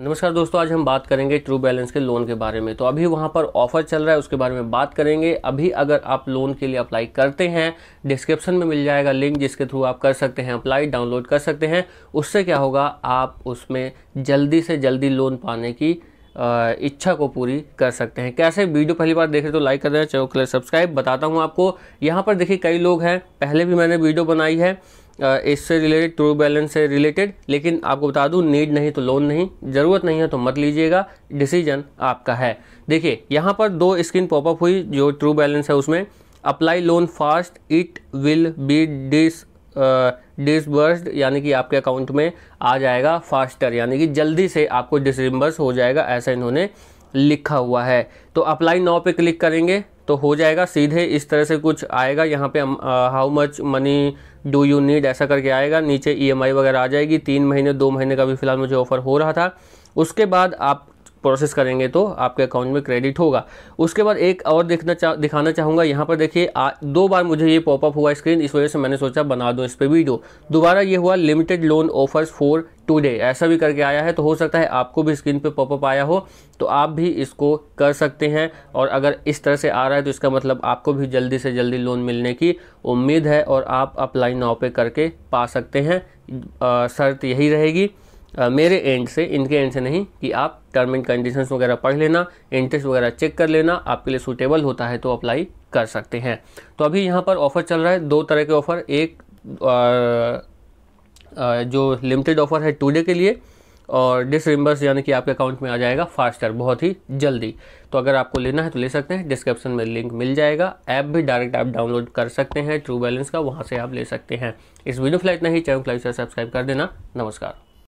नमस्कार दोस्तों आज हम बात करेंगे ट्रू बैलेंस के लोन के बारे में तो अभी वहाँ पर ऑफर चल रहा है उसके बारे में बात करेंगे अभी अगर आप लोन के लिए अप्लाई करते हैं डिस्क्रिप्शन में मिल जाएगा लिंक जिसके थ्रू आप कर सकते हैं अप्लाई डाउनलोड कर सकते हैं उससे क्या होगा आप उसमें जल्दी से जल्दी लोन पाने की इच्छा को पूरी कर सकते हैं कैसे वीडियो पहली बार देख रहे तो लाइक कर देना चैनल सब्सक्राइब बताता हूँ आपको यहाँ पर देखिए कई लोग हैं पहले भी मैंने वीडियो बनाई है इससे रिलेटेड ट्रू बैलेंस से रिलेटेड लेकिन आपको बता दूं नीड नहीं तो लोन नहीं ज़रूरत नहीं है तो मत लीजिएगा डिसीजन आपका है देखिए यहाँ पर दो स्क्रीन पॉपअप हुई जो ट्रू बैलेंस है उसमें apply loan fast it will be dis disbursed यानी कि आपके अकाउंट में आ जाएगा फास्टर यानी कि जल्दी से आपको डिसरिम्बर्स हो जाएगा ऐसा इन्होंने लिखा हुआ है तो अप्लाई नाव पे क्लिक करेंगे तो हो जाएगा सीधे इस तरह से कुछ आएगा यहाँ पे how much money do you need ऐसा करके आएगा नीचे ई e वगैरह आ जाएगी तीन महीने दो महीने का भी फिलहाल मुझे ऑफर हो रहा था उसके बाद आप प्रोसेस करेंगे तो आपके अकाउंट में क्रेडिट होगा उसके बाद एक और देखना चा, दिखाना चाहूँगा यहाँ पर देखिए दो बार मुझे ये पॉपअप हुआ स्क्रीन इस वजह से मैंने सोचा बना दो इस पर वीडियो दोबारा ये हुआ limited loan offers for today ऐसा भी करके आया है तो हो सकता है आपको भी स्क्रीन पे पॉपअप आया हो तो आप भी इसको कर सकते हैं और अगर इस तरह से आ रहा है तो इसका मतलब आपको भी जल्दी से जल्दी लोन मिलने की उम्मीद है और आप अप्लाई नाव पे करके पा सकते हैं शर्त यही रहेगी आ, मेरे एंड से इनके एंड से नहीं कि आप टर्म एंड कंडीशन वगैरह पढ़ लेना इंटरेस्ट वगैरह चेक कर लेना आपके लिए सूटेबल होता है तो अप्लाई कर सकते हैं तो अभी यहाँ पर ऑफ़र चल रहा है दो तरह के ऑफ़र एक आ, आ, जो लिमिटेड ऑफ़र है टू के लिए और डिसरिम्बर्स यानी कि आपके अकाउंट में आ जाएगा फास्टर बहुत ही जल्दी तो अगर आपको लेना है तो ले सकते हैं डिस्क्रिप्शन में लिंक मिल जाएगा ऐप भी डायरेक्ट आप डाउनलोड कर सकते हैं ट्रू बैलेंस का वहाँ से आप ले सकते हैं इस वीडियो फ्लाइट नहीं चैनल फ्लाइट से सब्सक्राइब कर देना नमस्कार